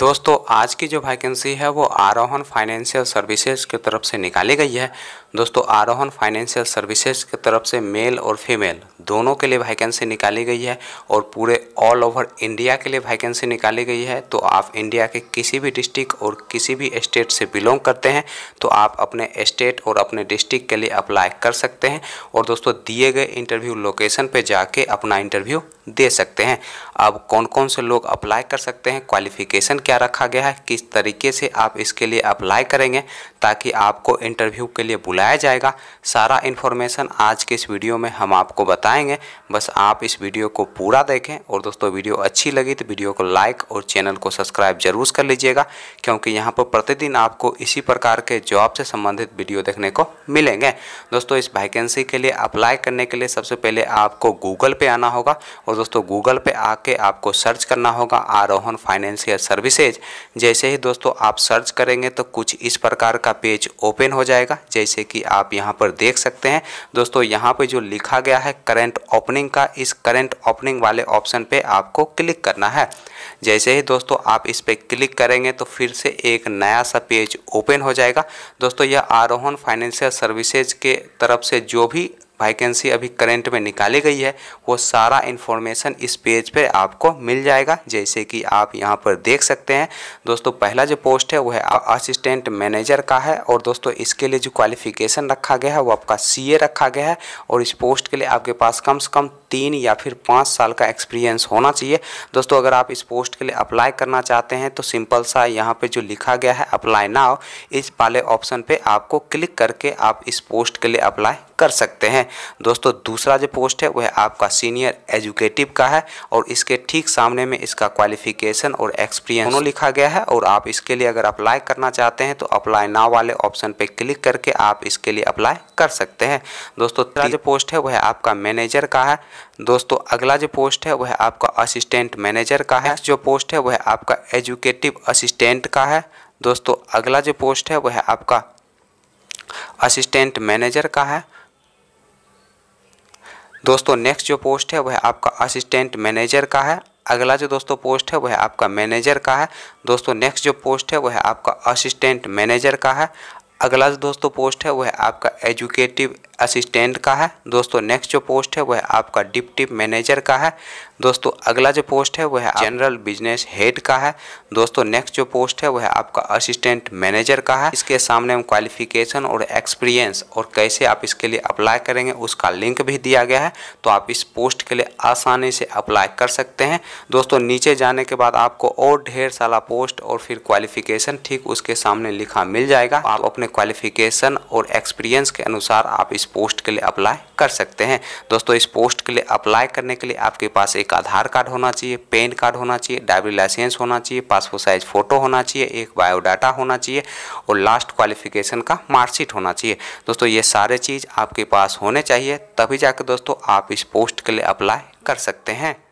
दोस्तों आज की जो वैकेंसी है वो आरोहन फाइनेंशियल सर्विसेज की तरफ से निकाली गई है दोस्तों आरोहन फाइनेंशियल सर्विसेज की तरफ से मेल और फीमेल दोनों के लिए वैकेंसी निकाली गई है और पूरे ऑल ओवर इंडिया के लिए वैकेंसी निकाली गई है तो आप इंडिया के किसी भी डिस्ट्रिक्ट और किसी भी स्टेट से बिलोंग करते हैं तो आप अपने स्टेट और अपने डिस्ट्रिक्ट के लिए अप्लाई कर सकते हैं और दोस्तों दिए गए इंटरव्यू लोकेशन पर जाके अपना इंटरव्यू दे सकते हैं अब कौन कौन से लोग अप्लाई कर सकते हैं क्वालिफिकेशन क्या रखा गया है किस तरीके से आप इसके लिए अप्लाई करेंगे ताकि आपको इंटरव्यू के लिए बुलाया जाएगा सारा इन्फॉर्मेशन आज के इस वीडियो में हम आपको बताएंगे बस आप इस वीडियो को पूरा देखें और दोस्तों वीडियो अच्छी लगी तो वीडियो को लाइक और चैनल को सब्सक्राइब जरूर कर लीजिएगा क्योंकि यहाँ पर प्रतिदिन आपको इसी प्रकार के जॉब से संबंधित वीडियो देखने को मिलेंगे दोस्तों इस वैकेंसी के लिए अप्लाई करने के लिए सबसे पहले आपको गूगल पे आना होगा और दोस्तों गूगल पे आके आपको सर्च करना होगा आरोहन फाइनेंशियल सर्विसेज जैसे ही दोस्तों आप सर्च करेंगे तो कुछ इस प्रकार का पेज ओपन हो जाएगा जैसे कि आप यहाँ पर देख सकते हैं दोस्तों यहाँ पर जो लिखा गया है करेंट ओपनिंग का इस करेंट ओपनिंग वाले ऑप्शन पे पे आपको क्लिक करना है जैसे ही दोस्तों आप इस पर क्लिक करेंगे तो फिर से एक नया सा पेज ओपन हो जाएगा दोस्तों यह आरोहन फाइनेंशियल सर्विसेज के तरफ से जो भी वैकेंसी अभी करंट में निकाली गई है वो सारा इन्फॉर्मेशन इस पेज पे आपको मिल जाएगा जैसे कि आप यहाँ पर देख सकते हैं दोस्तों पहला जो पोस्ट है वो है असिस्टेंट मैनेजर का है और दोस्तों इसके लिए जो क्वालिफिकेशन रखा गया है वो आपका सीए रखा गया है और इस पोस्ट के लिए आपके पास कम से कम तीन या फिर पाँच साल का एक्सपीरियंस होना चाहिए दोस्तों अगर आप इस पोस्ट के लिए अप्लाई करना चाहते हैं तो सिंपल सा यहाँ पे जो लिखा गया है अप्लाई नाउ इस वाले ऑप्शन पे आपको क्लिक करके आप इस पोस्ट के लिए अप्लाई कर सकते हैं दोस्तों दूसरा जो पोस्ट है वह आपका सीनियर एजुकेटिव का है और इसके ठीक सामने में इसका क्वालिफिकेशन और एक्सपीरियंस दोनों लिखा गया है और आप इसके लिए अगर अप्लाई करना चाहते हैं तो अप्लाई नाव वाले ऑप्शन पे क्लिक करके आप इसके लिए अप्लाई कर सकते हैं दोस्तों तीसरा जो पोस्ट है वह आपका मैनेजर का है दोस्तों अगला जो पोस्ट है वह आपका असिस्टेंट मैनेजर का है जो पोस्ट है वह आपका एजुकेटिव असिस्टेंट का है दोस्तों अगला जो पोस्ट है वह आपका असिस्टेंट मैनेजर का है दोस्तों नेक्स्ट जो पोस्ट है वह आपका असिस्टेंट मैनेजर का है अगला जो दोस्तों पोस्ट है वह आपका मैनेजर का है दोस्तों नेक्स्ट जो पोस्ट है वह आपका असिस्टेंट मैनेजर का है अगला जो दोस्तों पोस्ट है वह आपका एजुकेटिव असिस्टेंट का है दोस्तों नेक्स्ट जो पोस्ट है वह आपका डिप्टी मैनेजर का है दोस्तों अगला जो पोस्ट है वह जनरल बिजनेस हेड का है दोस्तों नेक्स्ट जो पोस्ट है वह आपका असिस्टेंट मैनेजर का है इसके सामने हम क्वालिफिकेशन और एक्सपीरियंस और कैसे आप इसके लिए अप्लाई करेंगे उसका लिंक भी दिया गया है तो आप इस पोस्ट के लिए आसानी से अप्लाई कर सकते हैं दोस्तों नीचे जाने के बाद आपको और ढेर सारा पोस्ट और फिर क्वालिफिकेशन ठीक उसके सामने लिखा मिल जाएगा आप अपने क्वालिफिकेशन और एक्सपीरियंस के अनुसार आप इस पोस्ट के लिए अप्लाई कर सकते हैं दोस्तों इस पोस्ट के लिए अप्लाई करने के लिए आपके पास एक आधार कार्ड होना चाहिए पेन कार्ड होना चाहिए ड्राइविंग लाइसेंस होना चाहिए पासपोर्ट साइज फ़ोटो होना चाहिए एक बायोडाटा होना चाहिए और लास्ट क्वालिफिकेशन का मार्कशीट होना चाहिए दोस्तों ये सारे चीज़ आपके पास होने चाहिए तभी जाकर दोस्तों आप इस पोस्ट के लिए अप्लाई कर सकते हैं